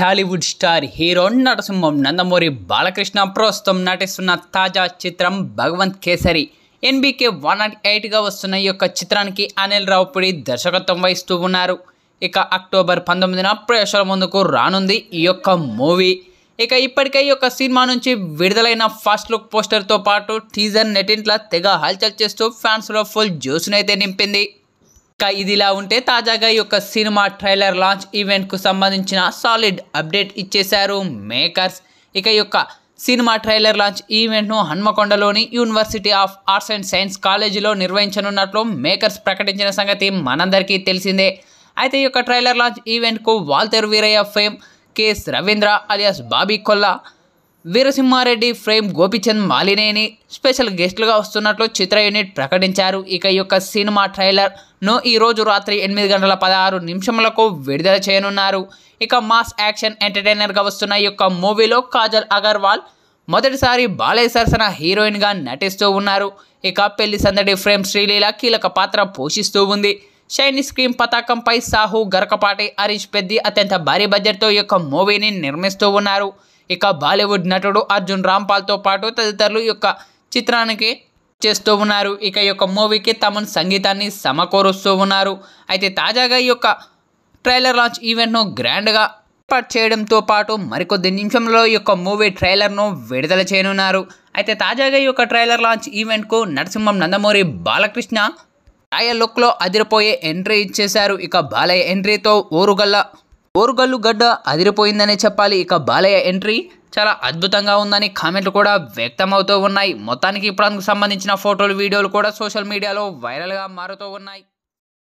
Tollywood star hero Narasimham Nandamuri Balakrishna ప్రస్తుతం నటిస్తున్న తాజా చిత్రం Bhagavanth Kesari NBK one nought ఎయిట్గా వస్తున్న ఈ యొక్క చిత్రానికి అనిల్ రావుపుడి దర్శకత్వం వహిస్తూ ఉన్నారు ఇక అక్టోబర్ పంతొమ్మిదిన ప్రేక్షకుల ముందుకు రానుంది ఈ యొక్క మూవీ ఇక ఇప్పటికే ఈ యొక్క సినిమా నుంచి విడుదలైన ఫస్ట్ లుక్ పోస్టర్తో పాటు టీజర్ నెటింట్లా తెగ హల్చల్ చేస్తూ ఫ్యాన్స్లో ఫుల్ జ్యూస్నైతే నింపింది ఇది ఇలా ఉంటే తాజాగా ఈ యొక్క సినిమా ట్రైలర్ లాంచ్ ఈవెంట్కు సంబంధించిన సాలిడ్ అప్డేట్ ఇచ్చేశారు మేకర్స్ ఇక ఈ యొక్క సినిమా ట్రైలర్ లాంచ్ ఈవెంట్ను హన్మకొండలోని university of arts and science కాలేజీలో నిర్వహించనున్నట్లు మేకర్స్ ప్రకటించిన సంగతి మనందరికీ తెలిసిందే అయితే ఈ యొక్క ట్రైలర్ లాంచ్ ఈవెంట్కు Waltair Veerayya fame KS Ravindra alias Bobby Kolla Veera Simha Reddy frame Gopichand Malineni special గెస్టులుగా వస్తున్నట్లు చిత్ర యూనిట్ ప్రకటించారు ఇక యొక్క సినిమా ట్రైలర్ను ఈరోజు రాత్రి ఎనిమిది గంటల పదహారు నిమిషములకు విడుదల చేయనున్నారు ఇక మాస్ యాక్షన్ ఎంటర్టైనర్గా వస్తున్న ఈ యొక్క మూవీలో కాజల్ అగర్వాల్ మొదటిసారి బాలయ్య సరసన హీరోయిన్గా నటిస్తూ ఉన్నారు ఇక పెళ్లి సందడి ఫ్రేమ్ శ్రీలీల కీలక పాత్ర పోషిస్తూ ఉంది చైనీస్ క్రీమ్ పతాకంపై సాహు గరకపాటి హరీష్ పెద్ది అత్యంత భారీ బడ్జెట్తో ఈ యొక్క మూవీని నిర్మిస్తూ ఉన్నారు ఇక బాలీవుడ్ నటుడు అర్జున్ రాంపాల్తో పాటు తదితరులు ఈ యొక్క చిత్రానికి చేస్తూ ఉన్నారు ఇక ఈ యొక్క మూవీకి తమ సంగీతాన్ని సమకూరుస్తూ ఉన్నారు అయితే తాజాగా ఈ యొక్క ట్రైలర్ లాంచ్ ఈవెంట్ను గ్రాండ్గా ఏర్పాటు చేయడంతో పాటు మరికొద్ది నిమిషంలో ఈ యొక్క మూవీ ట్రైలర్ను విడుదల చేయనున్నారు అయితే తాజాగా ఈ యొక్క ట్రైలర్ లాంచ్ ఈవెంట్కు నరసింహం నందమూరి బాలకృష్ణ లుక్ లుక్లో అదిరిపోయే ఎంట్రీ ఇచ్చేశారు ఇక బాలయ్య ఎంట్రీతో ఊరుగల్ల ఓరుగల్లు గడ్డ అదిరిపోయిందనే చెప్పాలి ఇక బాలయ్య ఎంట్రీ చాలా అద్భుతంగా ఉందని కామెంట్లు కూడా వ్యక్తమవుతూ ఉన్నాయి మొత్తానికి ఇప్పుడు సంబంధించిన ఫోటోలు వీడియోలు కూడా సోషల్ మీడియాలో వైరల్గా మారుతూ ఉన్నాయి